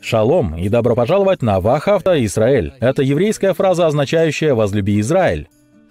Шалом и добро пожаловать на Вахавта Израиль. Это еврейская фраза, означающая «возлюби Израиль».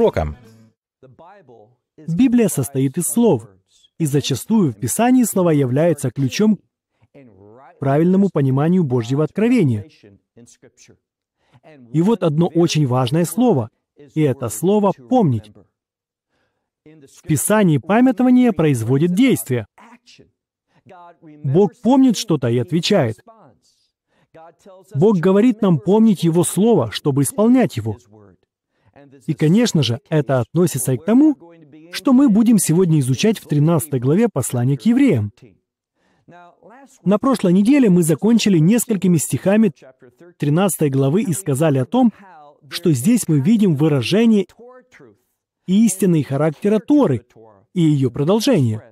урокам. Библия состоит из слов, и зачастую в Писании слова являются ключом к правильному пониманию Божьего откровения. И вот одно очень важное слово, и это слово «помнить». В Писании памятование производит действие. Бог помнит что-то и отвечает. Бог говорит нам помнить Его Слово, чтобы исполнять его. И, конечно же, это относится и к тому, что мы будем сегодня изучать в 13 главе послания к евреям. На прошлой неделе мы закончили несколькими стихами 13 главы и сказали о том, что здесь мы видим выражение истинный характера Торы и ее продолжение.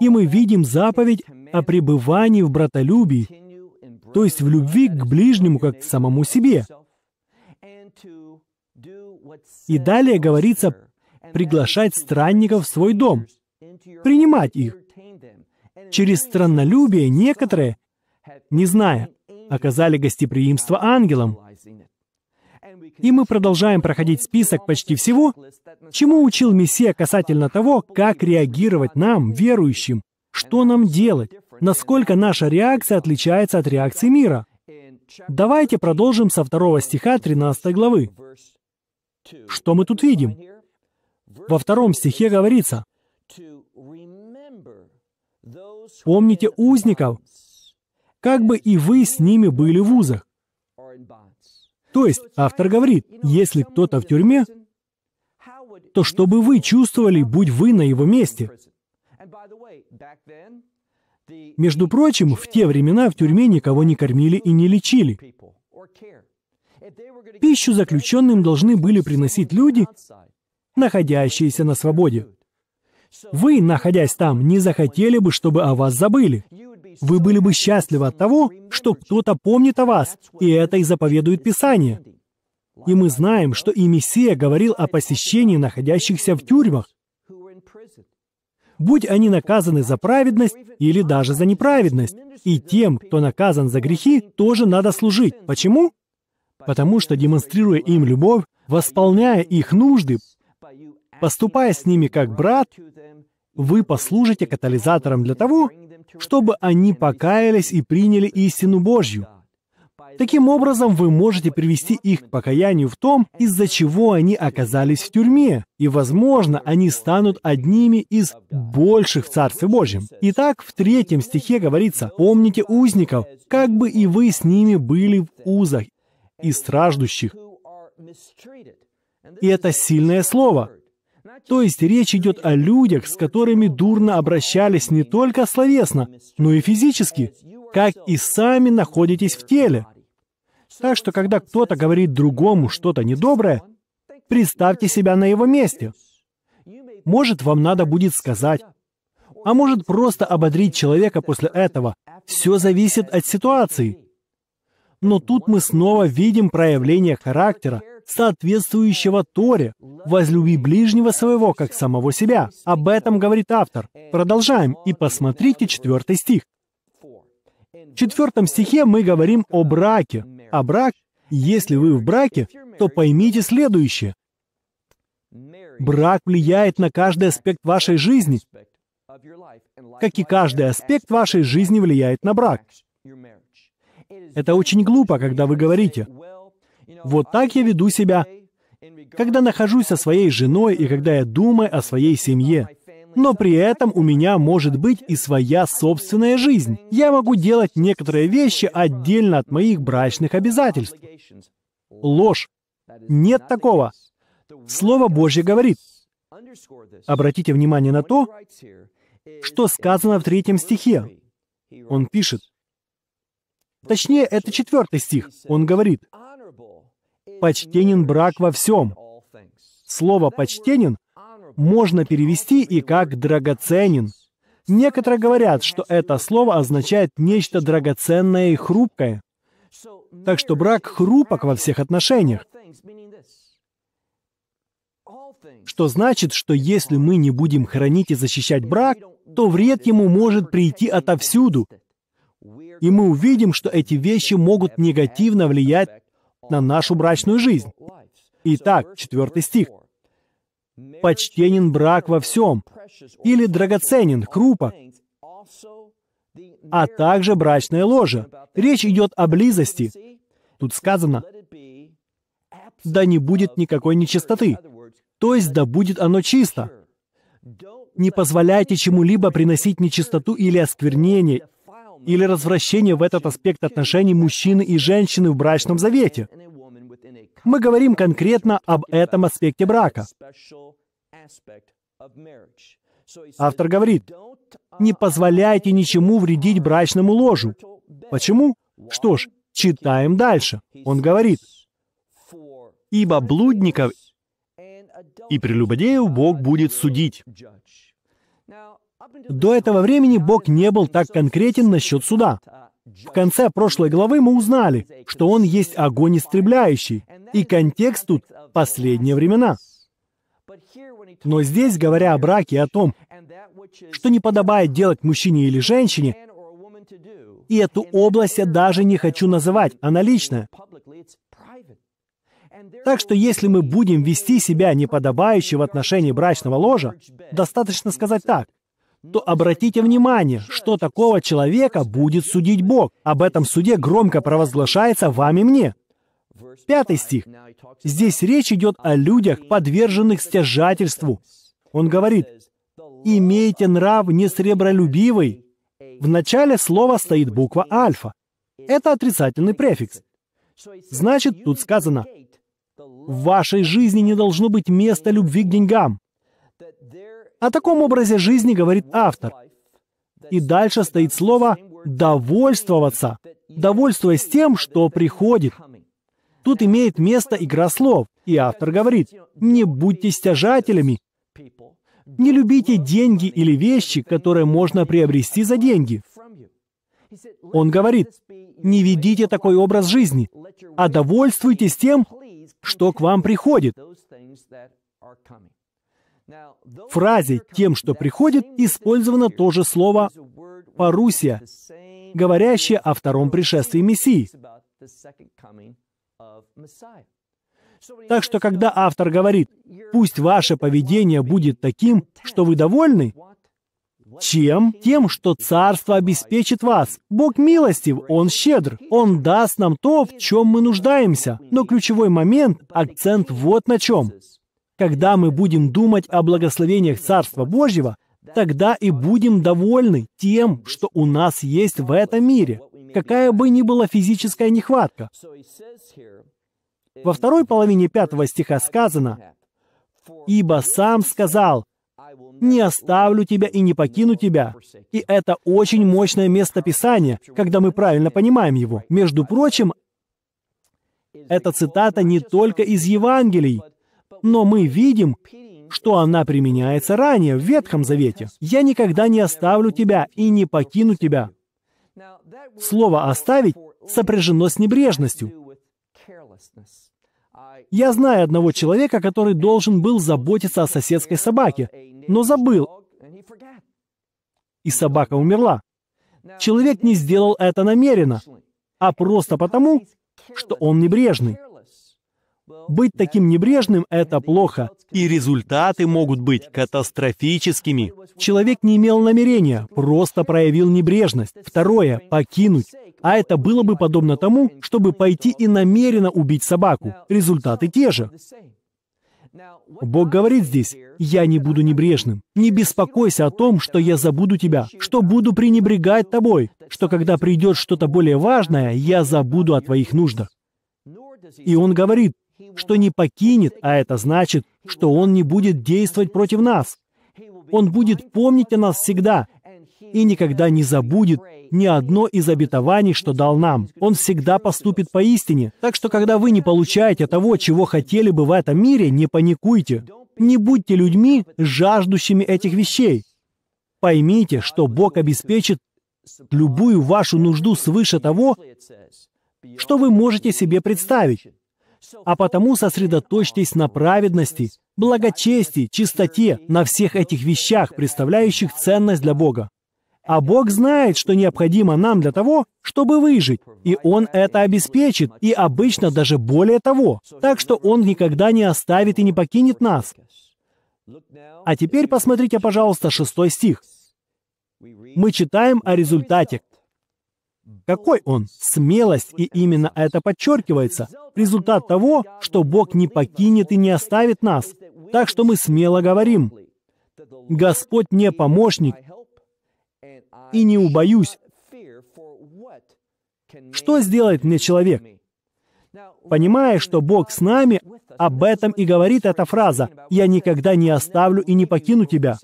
И мы видим заповедь о пребывании в братолюбии, то есть в любви к ближнему как к самому себе. И далее говорится приглашать странников в свой дом, принимать их. Через страннолюбие некоторые, не зная, оказали гостеприимство ангелам. И мы продолжаем проходить список почти всего, чему учил Мессия касательно того, как реагировать нам, верующим, что нам делать, насколько наша реакция отличается от реакции мира. Давайте продолжим со второго стиха 13 главы. Что мы тут видим? Во втором стихе говорится, «Помните узников, как бы и вы с ними были в узах». То есть автор говорит, если кто-то в тюрьме, то чтобы вы чувствовали, будь вы на его месте? Между прочим, в те времена в тюрьме никого не кормили и не лечили. Пищу заключенным должны были приносить люди, находящиеся на свободе. Вы, находясь там, не захотели бы, чтобы о вас забыли. Вы были бы счастливы от того, что кто-то помнит о вас, и это и заповедует Писание. И мы знаем, что и Мессия говорил о посещении находящихся в тюрьмах будь они наказаны за праведность или даже за неправедность. И тем, кто наказан за грехи, тоже надо служить. Почему? Потому что, демонстрируя им любовь, восполняя их нужды, поступая с ними как брат, вы послужите катализатором для того, чтобы они покаялись и приняли истину Божью. Таким образом, вы можете привести их к покаянию в том, из-за чего они оказались в тюрьме, и, возможно, они станут одними из больших в Царстве Божьем. Итак, в третьем стихе говорится, «Помните узников, как бы и вы с ними были в узах и страждущих». И это сильное слово. То есть речь идет о людях, с которыми дурно обращались не только словесно, но и физически, как и сами находитесь в теле. Так что, когда кто-то говорит другому что-то недоброе, представьте себя на его месте. Может, вам надо будет сказать, а может просто ободрить человека после этого. Все зависит от ситуации. Но тут мы снова видим проявление характера, соответствующего Торе. «Возлюби ближнего своего, как самого себя». Об этом говорит автор. Продолжаем и посмотрите четвертый стих. В четвертом стихе мы говорим о браке. А брак, если вы в браке, то поймите следующее. Брак влияет на каждый аспект вашей жизни, как и каждый аспект вашей жизни влияет на брак. Это очень глупо, когда вы говорите, вот так я веду себя, когда нахожусь со своей женой и когда я думаю о своей семье но при этом у меня может быть и своя собственная жизнь. Я могу делать некоторые вещи отдельно от моих брачных обязательств. Ложь. Нет такого. Слово Божье говорит. Обратите внимание на то, что сказано в третьем стихе. Он пишет. Точнее, это четвертый стих. Он говорит. «Почтенен брак во всем». Слово «почтенен» можно перевести и как «драгоценен». Некоторые говорят, что это слово означает нечто драгоценное и хрупкое. Так что брак хрупок во всех отношениях. Что значит, что если мы не будем хранить и защищать брак, то вред ему может прийти отовсюду. И мы увидим, что эти вещи могут негативно влиять на нашу брачную жизнь. Итак, четвертый стих. Почтенен брак во всем, или драгоценен, крупок, а также брачное ложе. Речь идет о близости. Тут сказано, да не будет никакой нечистоты, то есть да будет оно чисто. Не позволяйте чему-либо приносить нечистоту или осквернение, или развращение в этот аспект отношений мужчины и женщины в брачном завете мы говорим конкретно об этом аспекте брака. Автор говорит, не позволяйте ничему вредить брачному ложу. Почему? Что ж, читаем дальше. Он говорит, «Ибо блудников и прелюбодеев Бог будет судить». До этого времени Бог не был так конкретен насчет суда. В конце прошлой главы мы узнали, что Он есть огонь истребляющий, и контекст тут — последние времена. Но здесь, говоря о браке и о том, что не подобает делать мужчине или женщине, и эту область я даже не хочу называть, она личная. Так что если мы будем вести себя неподобающе в отношении брачного ложа, достаточно сказать так, то обратите внимание, что такого человека будет судить Бог. Об этом суде громко провозглашается вам и мне. Пятый стих. Здесь речь идет о людях, подверженных стяжательству. Он говорит, «Имейте нрав не сребролюбивый». В начале слова стоит буква «альфа». Это отрицательный префикс. Значит, тут сказано, в вашей жизни не должно быть места любви к деньгам. О таком образе жизни говорит автор. И дальше стоит слово «довольствоваться», довольствуясь тем, что приходит. Тут имеет место игра слов, и автор говорит, не будьте стяжателями. Не любите деньги или вещи, которые можно приобрести за деньги. Он говорит, не ведите такой образ жизни, а довольствуйтесь тем, что к вам приходит. В фразе «тем, что приходит» использовано то же слово «парусия», говорящее о втором пришествии Мессии. Так что, когда автор говорит, пусть ваше поведение будет таким, что вы довольны, чем? Тем, что Царство обеспечит вас. Бог милостив, Он щедр, Он даст нам то, в чем мы нуждаемся. Но ключевой момент, акцент вот на чем. Когда мы будем думать о благословениях Царства Божьего, тогда и будем довольны тем, что у нас есть в этом мире какая бы ни была физическая нехватка. Во второй половине пятого стиха сказано, «Ибо сам сказал, «Не оставлю тебя и не покину тебя». И это очень мощное место Писания, когда мы правильно понимаем его. Между прочим, эта цитата не только из Евангелий, но мы видим, что она применяется ранее, в Ветхом Завете. «Я никогда не оставлю тебя и не покину тебя». Слово «оставить» сопряжено с небрежностью. Я знаю одного человека, который должен был заботиться о соседской собаке, но забыл, и собака умерла. Человек не сделал это намеренно, а просто потому, что он небрежный. Быть таким небрежным – это плохо, и результаты могут быть катастрофическими. Человек не имел намерения, просто проявил небрежность. Второе – покинуть. А это было бы подобно тому, чтобы пойти и намеренно убить собаку. Результаты те же. Бог говорит здесь, «Я не буду небрежным. Не беспокойся о том, что я забуду тебя, что буду пренебрегать тобой, что когда придет что-то более важное, я забуду о твоих нуждах». И он говорит, что не покинет, а это значит, что Он не будет действовать против нас. Он будет помнить о нас всегда и никогда не забудет ни одно из обетований, что дал нам. Он всегда поступит поистине. Так что, когда вы не получаете того, чего хотели бы в этом мире, не паникуйте. Не будьте людьми, жаждущими этих вещей. Поймите, что Бог обеспечит любую вашу нужду свыше того, что вы можете себе представить. А потому сосредоточьтесь на праведности, благочестии, чистоте, на всех этих вещах, представляющих ценность для Бога. А Бог знает, что необходимо нам для того, чтобы выжить, и Он это обеспечит, и обычно даже более того. Так что Он никогда не оставит и не покинет нас. А теперь посмотрите, пожалуйста, шестой стих. Мы читаем о результате, какой он? Смелость, и именно это подчеркивается. Результат того, что Бог не покинет и не оставит нас. Так что мы смело говорим, «Господь мне помощник, и не убоюсь». Что сделает мне человек? Понимая, что Бог с нами, об этом и говорит эта фраза «Я никогда не оставлю и не покину тебя».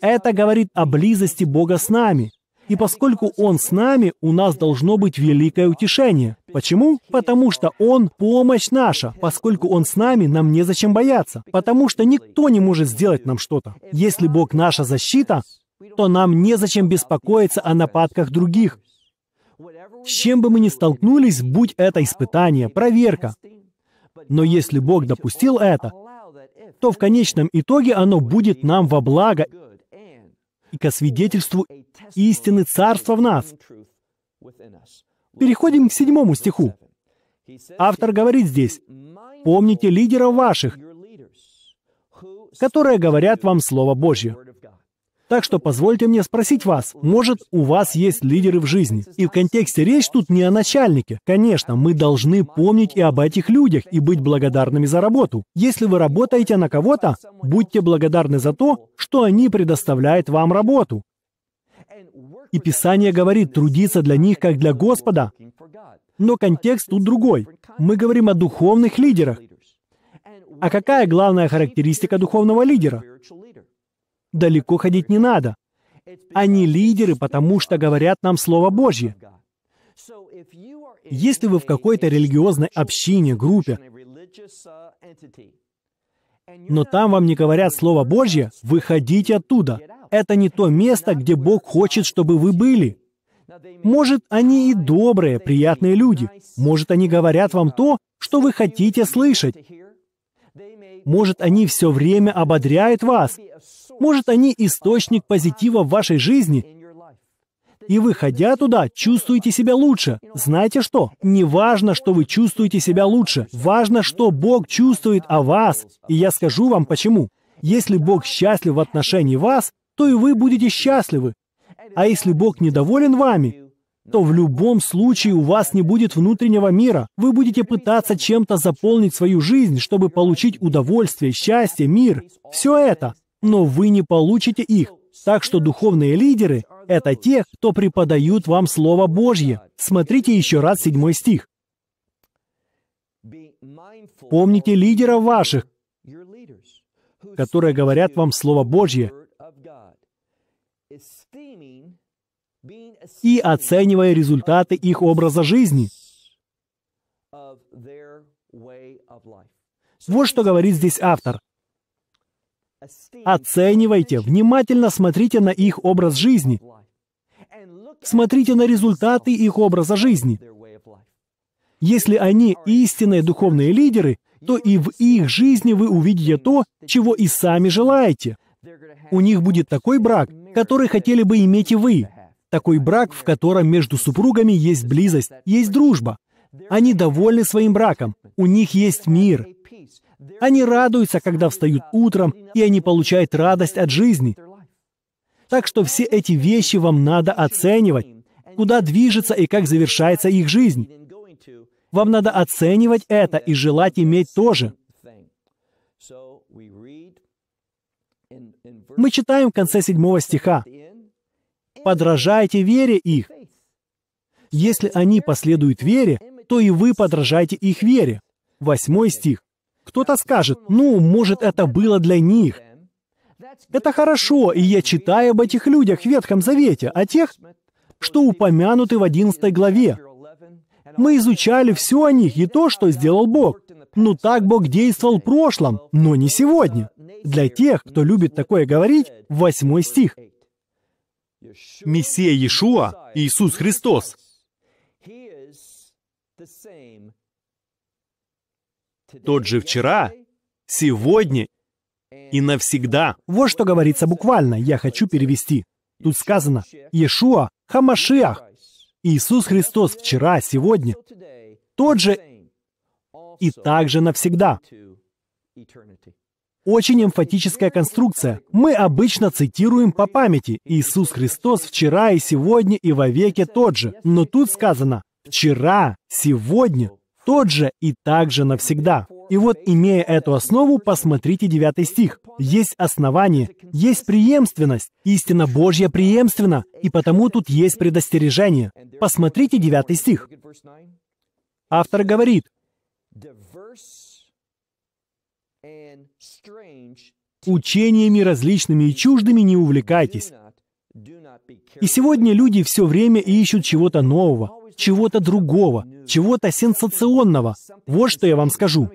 Это говорит о близости Бога с нами – и поскольку Он с нами, у нас должно быть великое утешение. Почему? Потому что Он — помощь наша. Поскольку Он с нами, нам незачем бояться. Потому что никто не может сделать нам что-то. Если Бог — наша защита, то нам незачем беспокоиться о нападках других. С чем бы мы ни столкнулись, будь это испытание, проверка. Но если Бог допустил это, то в конечном итоге оно будет нам во благо и ко свидетельству истины Царства в нас. Переходим к седьмому стиху. Автор говорит здесь, «Помните лидеров ваших, которые говорят вам Слово Божье». Так что позвольте мне спросить вас, может, у вас есть лидеры в жизни? И в контексте речь тут не о начальнике. Конечно, мы должны помнить и об этих людях и быть благодарными за работу. Если вы работаете на кого-то, будьте благодарны за то, что они предоставляют вам работу. И Писание говорит трудиться для них, как для Господа. Но контекст тут другой. Мы говорим о духовных лидерах. А какая главная характеристика духовного лидера? далеко ходить не надо. Они лидеры, потому что говорят нам Слово Божье. Если вы в какой-то религиозной общине, группе, но там вам не говорят Слово Божье, выходите оттуда. Это не то место, где Бог хочет, чтобы вы были. Может, они и добрые, приятные люди. Может, они говорят вам то, что вы хотите слышать. Может, они все время ободряют вас. Может, они источник позитива в вашей жизни, и выходя туда, чувствуете себя лучше. Знаете что? Не важно, что вы чувствуете себя лучше. Важно, что Бог чувствует о вас. И я скажу вам почему. Если Бог счастлив в отношении вас, то и вы будете счастливы. А если Бог недоволен вами, то в любом случае у вас не будет внутреннего мира. Вы будете пытаться чем-то заполнить свою жизнь, чтобы получить удовольствие, счастье, мир. Все это но вы не получите их. Так что духовные лидеры — это те, кто преподают вам Слово Божье. Смотрите еще раз седьмой стих. Помните лидеров ваших, которые говорят вам Слово Божье, и оценивая результаты их образа жизни. Вот что говорит здесь автор. Оценивайте, внимательно смотрите на их образ жизни. Смотрите на результаты их образа жизни. Если они истинные духовные лидеры, то и в их жизни вы увидите то, чего и сами желаете. У них будет такой брак, который хотели бы иметь и вы. Такой брак, в котором между супругами есть близость, есть дружба. Они довольны своим браком, у них есть мир. Они радуются, когда встают утром, и они получают радость от жизни. Так что все эти вещи вам надо оценивать, куда движется и как завершается их жизнь. Вам надо оценивать это и желать иметь тоже. Мы читаем в конце седьмого стиха. «Подражайте вере их. Если они последуют вере, то и вы подражайте их вере». Восьмой стих. Кто-то скажет, ну, может, это было для них. Это хорошо, и я читаю об этих людях в Ветхом Завете, о тех, что упомянуты в 11 главе. Мы изучали все о них и то, что сделал Бог. Ну так Бог действовал в прошлом, но не сегодня. Для тех, кто любит такое говорить, 8 стих. Мессия Иешуа, Иисус Христос, тот же вчера, сегодня и навсегда. Вот что говорится буквально, я хочу перевести. Тут сказано «Иешуа Хамашиах». Иисус Христос вчера, сегодня, тот же и также навсегда. Очень эмфатическая конструкция. Мы обычно цитируем по памяти «Иисус Христос вчера и сегодня и во веке тот же», но тут сказано «вчера, сегодня тот же и так же навсегда. И вот, имея эту основу, посмотрите 9 стих. Есть основание, есть преемственность, истина Божья преемственна, и потому тут есть предостережение. Посмотрите 9 стих. Автор говорит, учениями различными и чуждыми не увлекайтесь. И сегодня люди все время ищут чего-то нового, чего-то другого, чего-то сенсационного. Вот что я вам скажу.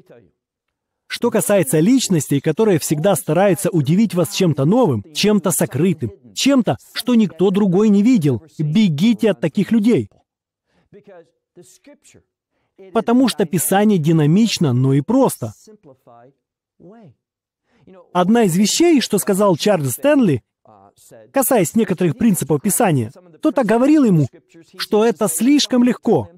Что касается личностей, которые всегда стараются удивить вас чем-то новым, чем-то сокрытым, чем-то, что никто другой не видел, бегите от таких людей. Потому что Писание динамично, но и просто. Одна из вещей, что сказал Чарльз Стэнли, касаясь некоторых принципов Писания, кто-то говорил ему, что это слишком легко.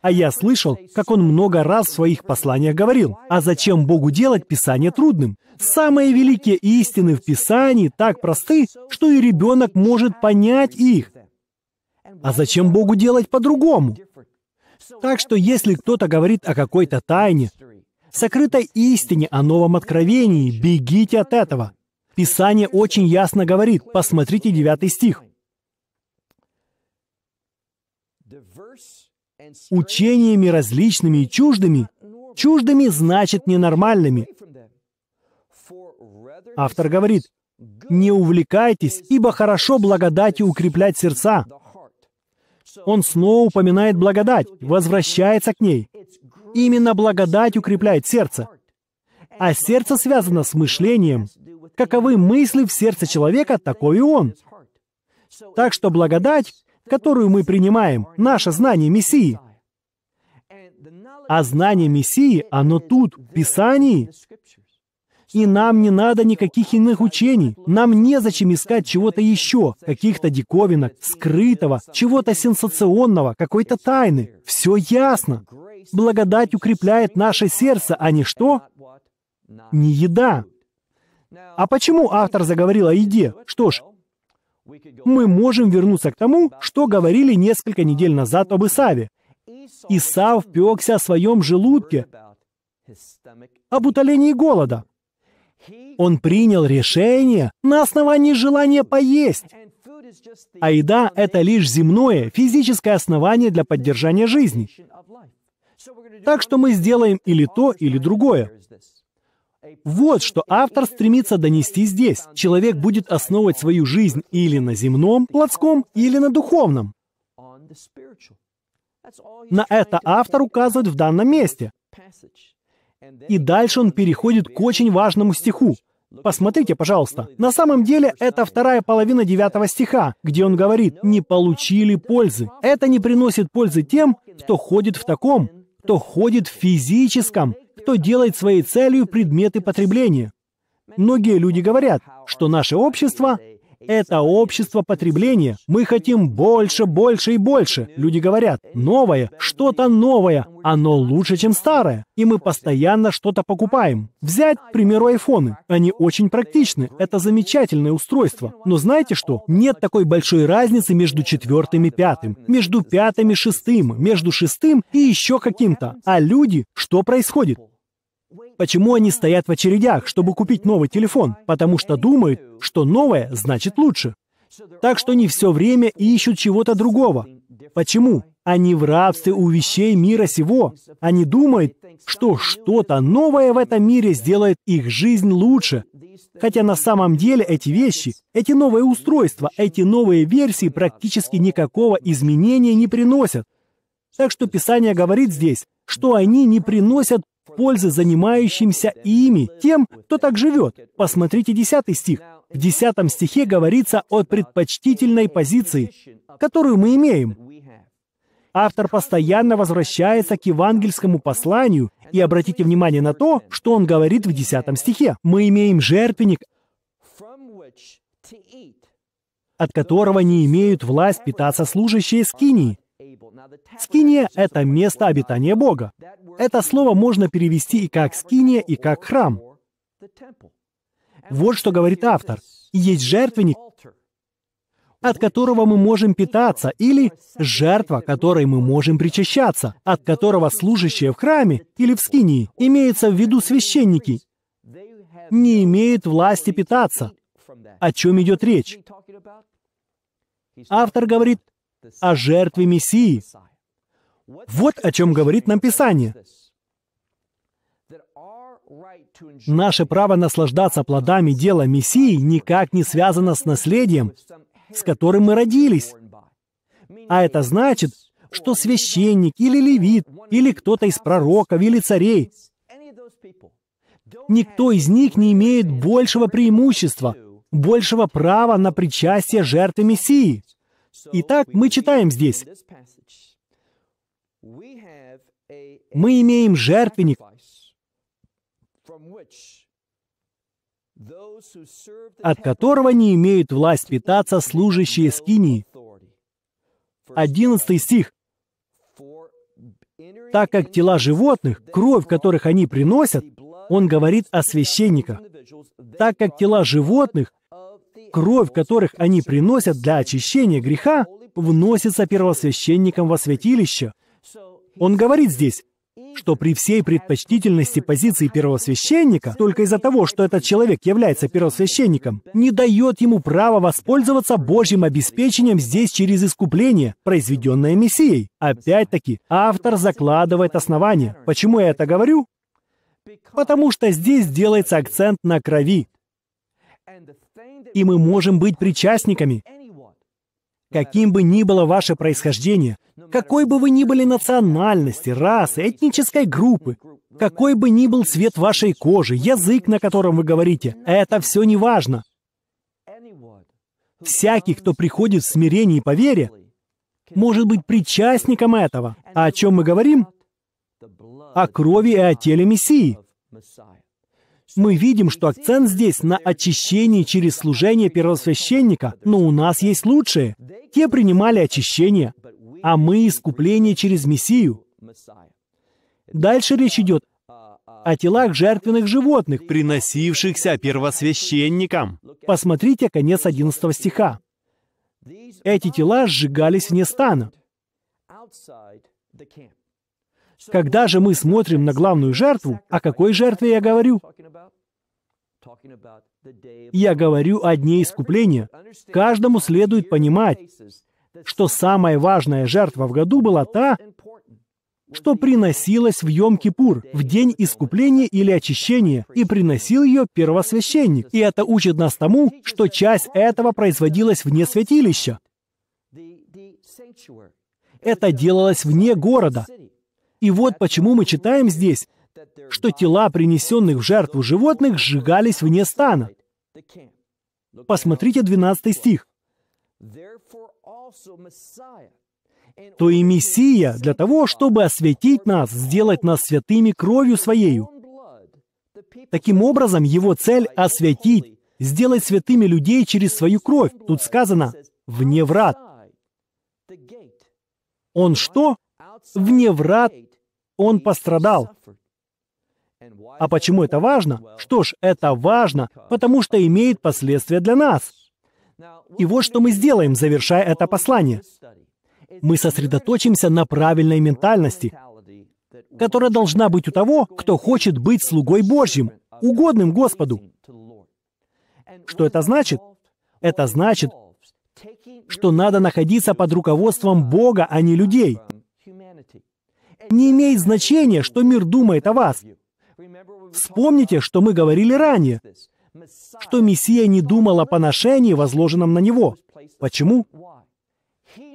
А я слышал, как он много раз в своих посланиях говорил, а зачем Богу делать Писание трудным? Самые великие истины в Писании так просты, что и ребенок может понять их. А зачем Богу делать по-другому? Так что если кто-то говорит о какой-то тайне, сокрытой истине о новом откровении, бегите от этого. Писание очень ясно говорит, посмотрите 9 стих. учениями различными и чуждыми, чуждыми значит ненормальными. Автор говорит, «Не увлекайтесь, ибо хорошо благодатью укреплять сердца». Он снова упоминает благодать, возвращается к ней. Именно благодать укрепляет сердце. А сердце связано с мышлением. Каковы мысли в сердце человека, такой и он. Так что благодать которую мы принимаем, наше знание Мессии. А знание Мессии, оно тут, в Писании. И нам не надо никаких иных учений. Нам незачем искать чего-то еще, каких-то диковинок, скрытого, чего-то сенсационного, какой-то тайны. Все ясно. Благодать укрепляет наше сердце, а не что? Не еда. А почему автор заговорил о еде? Что ж, мы можем вернуться к тому, что говорили несколько недель назад об Исаве. Исав пекся о своем желудке, об утолении голода. Он принял решение на основании желания поесть. А еда — это лишь земное, физическое основание для поддержания жизни. Так что мы сделаем или то, или другое. Вот что автор стремится донести здесь. Человек будет основывать свою жизнь или на земном, плотском, или на духовном. На это автор указывает в данном месте. И дальше он переходит к очень важному стиху. Посмотрите, пожалуйста. На самом деле, это вторая половина девятого стиха, где он говорит «не получили пользы». Это не приносит пользы тем, кто ходит в таком, кто ходит в физическом, кто делает своей целью предметы потребления. Многие люди говорят, что наше общество это общество потребления. Мы хотим больше, больше и больше. Люди говорят, новое, что-то новое, оно лучше, чем старое. И мы постоянно что-то покупаем. Взять, к примеру, айфоны. Они очень практичны. Это замечательное устройство. Но знаете что? Нет такой большой разницы между четвертым и пятым. Между пятым и шестым. Между шестым и еще каким-то. А люди, что происходит? Почему они стоят в очередях, чтобы купить новый телефон? Потому что думают, что новое значит лучше. Так что они все время ищут чего-то другого. Почему? Они в рабстве у вещей мира сего. Они думают, что что-то новое в этом мире сделает их жизнь лучше. Хотя на самом деле эти вещи, эти новые устройства, эти новые версии практически никакого изменения не приносят. Так что Писание говорит здесь, что они не приносят пользы пользу занимающимся ими, тем, кто так живет. Посмотрите 10 стих. В 10 стихе говорится о предпочтительной позиции, которую мы имеем. Автор постоянно возвращается к евангельскому посланию, и обратите внимание на то, что он говорит в 10 стихе. «Мы имеем жертвенник, от которого не имеют власть питаться служащие скинии, Скиния — это место обитания Бога. Это слово можно перевести и как скиния, и как храм. Вот что говорит автор. Есть жертвенник, от которого мы можем питаться, или жертва, которой мы можем причащаться, от которого служащие в храме или в скинии, имеется в виду священники, не имеют власти питаться. О чем идет речь? Автор говорит, о жертве Мессии. Вот о чем говорит нам Писание. Наше право наслаждаться плодами дела Мессии никак не связано с наследием, с которым мы родились. А это значит, что священник или левит, или кто-то из пророков, или царей, никто из них не имеет большего преимущества, большего права на причастие жертвы Мессии. Итак, мы читаем здесь. Мы имеем жертвенник, от которого не имеют власть питаться служащие скинии. 11 стих. Так как тела животных, кровь которых они приносят, он говорит о священниках. Так как тела животных, кровь которых они приносят для очищения греха, вносится первосвященником во святилище. Он говорит здесь, что при всей предпочтительности позиции первосвященника, только из-за того, что этот человек является первосвященником, не дает ему права воспользоваться Божьим обеспечением здесь через искупление, произведенное Мессией. Опять-таки, автор закладывает основание. Почему я это говорю? Потому что здесь делается акцент на крови и мы можем быть причастниками. Каким бы ни было ваше происхождение, какой бы вы ни были национальности, расы, этнической группы, какой бы ни был цвет вашей кожи, язык, на котором вы говорите, это все не важно. Всякий, кто приходит в смирении и по вере, может быть причастником этого. А о чем мы говорим? О крови и о теле Мессии. Мы видим, что акцент здесь на очищении через служение первосвященника, но у нас есть лучшие. Те принимали очищение, а мы — искупление через Мессию. Дальше речь идет о телах жертвенных животных, приносившихся первосвященникам. Посмотрите конец 11 стиха. Эти тела сжигались вне стана. Когда же мы смотрим на главную жертву, о какой жертве я говорю? Я говорю о дне искупления. Каждому следует понимать, что самая важная жертва в году была та, что приносилась в Йом-Кипур, в день искупления или очищения, и приносил ее первосвященник. И это учит нас тому, что часть этого производилась вне святилища. Это делалось вне города, и вот почему мы читаем здесь, что тела принесенных в жертву животных сжигались вне стана. Посмотрите 12 стих. То и Мессия для того, чтобы осветить нас, сделать нас святыми кровью Своею. Таким образом, его цель — осветить, сделать святыми людей через свою кровь. Тут сказано «вне врат». Он что? Вне врат он пострадал. А почему это важно? Что ж, это важно, потому что имеет последствия для нас. И вот что мы сделаем, завершая это послание. Мы сосредоточимся на правильной ментальности, которая должна быть у того, кто хочет быть слугой Божьим, угодным Господу. Что это значит? Это значит, что надо находиться под руководством Бога, а не людей. Не имеет значения, что мир думает о вас. Вспомните, что мы говорили ранее, что Мессия не думал о поношении, возложенном на него. Почему?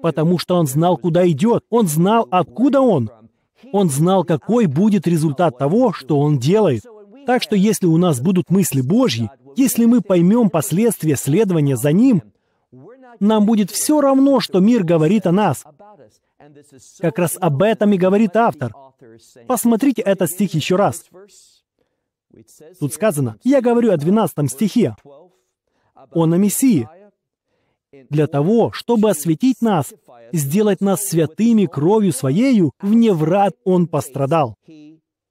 Потому что он знал, куда идет, он знал, откуда он. Он знал, какой будет результат того, что он делает. Так что если у нас будут мысли Божьи, если мы поймем последствия следования за Ним, нам будет все равно, что мир говорит о нас. Как раз об этом и говорит автор. Посмотрите этот стих еще раз. Тут сказано, я говорю о 12 стихе, он о Мессии, для того, чтобы осветить нас, сделать нас святыми кровью Своею, вне врат Он пострадал.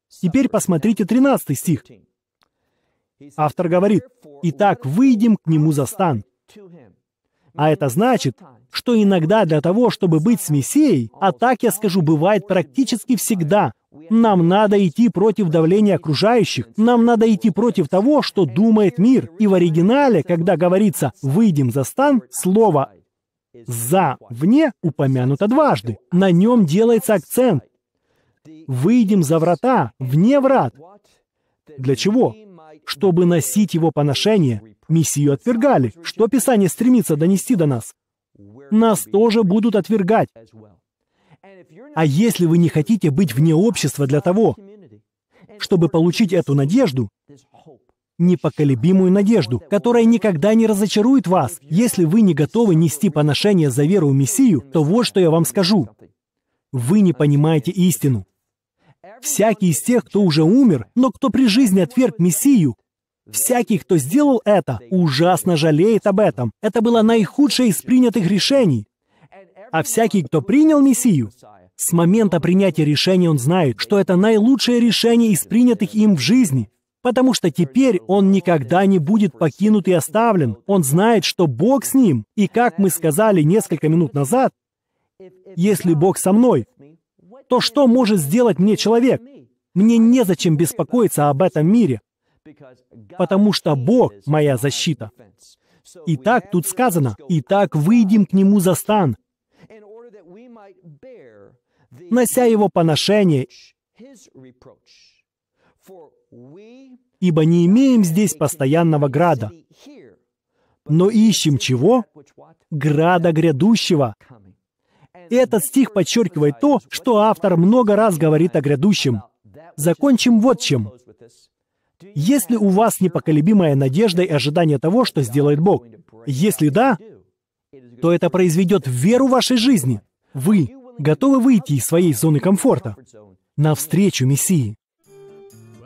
Теперь посмотрите 13 стих. Автор говорит, «Итак, выйдем к Нему за стан». А это значит, что иногда для того, чтобы быть с Мессией, а так я скажу, бывает практически всегда, нам надо идти против давления окружающих, нам надо идти против того, что думает мир. И в оригинале, когда говорится «выйдем за стан», слово «за» «вне» упомянуто дважды. На нем делается акцент. «Выйдем за врата», «вне врат». Для чего? Чтобы носить его поношение. Миссию отвергали. Что Писание стремится донести до нас? нас тоже будут отвергать. А если вы не хотите быть вне общества для того, чтобы получить эту надежду, непоколебимую надежду, которая никогда не разочарует вас, если вы не готовы нести поношение за веру в Мессию, то вот что я вам скажу. Вы не понимаете истину. Всякий из тех, кто уже умер, но кто при жизни отверг Мессию, Всякий, кто сделал это, ужасно жалеет об этом. Это было наихудшее из принятых решений. А всякий, кто принял Мессию, с момента принятия решения он знает, что это наилучшее решение из принятых им в жизни, потому что теперь он никогда не будет покинут и оставлен. Он знает, что Бог с ним. И как мы сказали несколько минут назад, если Бог со мной, то что может сделать мне человек? Мне незачем беспокоиться об этом мире потому что Бог — моя защита. Итак, тут сказано, «Итак, выйдем к Нему за стан, нося Его поношение, ибо не имеем здесь постоянного града, но ищем чего? Града грядущего». Этот стих подчеркивает то, что автор много раз говорит о грядущем. Закончим вот чем. Есть ли у вас непоколебимая надежда и ожидание того, что сделает Бог? Если да, то это произведет веру в вашей жизни. Вы готовы выйти из своей зоны комфорта навстречу Мессии.